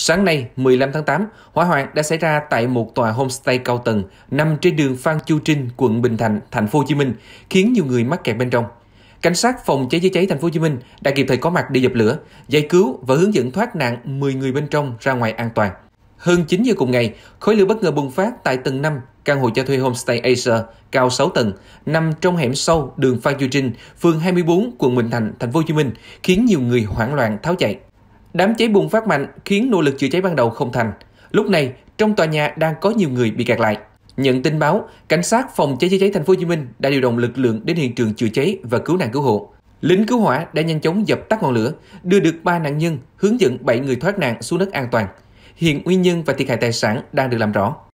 Sáng nay, 15 tháng 8, hỏa hoạn đã xảy ra tại một tòa homestay cao tầng nằm trên đường Phan Chu Trinh, quận Bình Thạnh, thành phố Hồ Chí Minh, khiến nhiều người mắc kẹt bên trong. Cảnh sát phòng cháy chữa cháy thành phố Hồ Chí Minh đã kịp thời có mặt để dập lửa, giải cứu và hướng dẫn thoát nạn 10 người bên trong ra ngoài an toàn. Hơn 9 giờ cùng ngày, khói lửa bất ngờ bùng phát tại tầng 5 căn hộ cho thuê homestay Acer cao 6 tầng nằm trong hẻm sâu đường Phan Chu Trinh, phường 24, quận Bình Thạnh, thành phố Hồ Chí Minh, khiến nhiều người hoảng loạn tháo chạy. Đám cháy bùng phát mạnh khiến nỗ lực chữa cháy ban đầu không thành. Lúc này, trong tòa nhà đang có nhiều người bị kẹt lại. Nhận tin báo, cảnh sát phòng cháy chữa cháy thành phố Hồ Chí Minh đã điều động lực lượng đến hiện trường chữa cháy và cứu nạn cứu hộ. Lính cứu hỏa đã nhanh chóng dập tắt ngọn lửa, đưa được 3 nạn nhân, hướng dẫn 7 người thoát nạn xuống đất an toàn. Hiện nguyên nhân và thiệt hại tài sản đang được làm rõ.